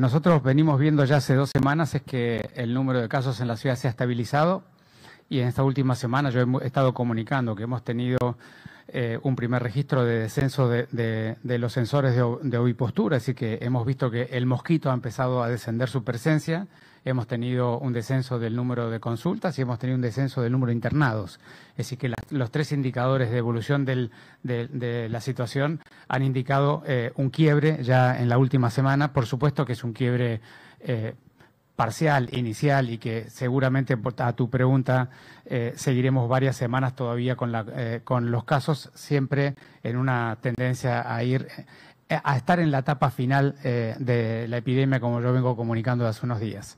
nosotros venimos viendo ya hace dos semanas es que el número de casos en la ciudad se ha estabilizado y en esta última semana yo he estado comunicando que hemos tenido eh, un primer registro de descenso de, los sensores de, de, ovipostura, así que hemos visto que el mosquito ha empezado a descender su presencia, hemos tenido un descenso del número de consultas y hemos tenido un descenso del número de internados. decir que los tres indicadores de evolución de, la situación han indicado eh, un quiebre ya en la última semana, por supuesto que es un quiebre. Eh, parcial, inicial, y que seguramente a tu pregunta eh, seguiremos varias semanas todavía con, la, eh, con los casos, siempre en una tendencia a ir eh, a estar en la etapa final de la epidemia, como yo vengo comunicando hace unos días.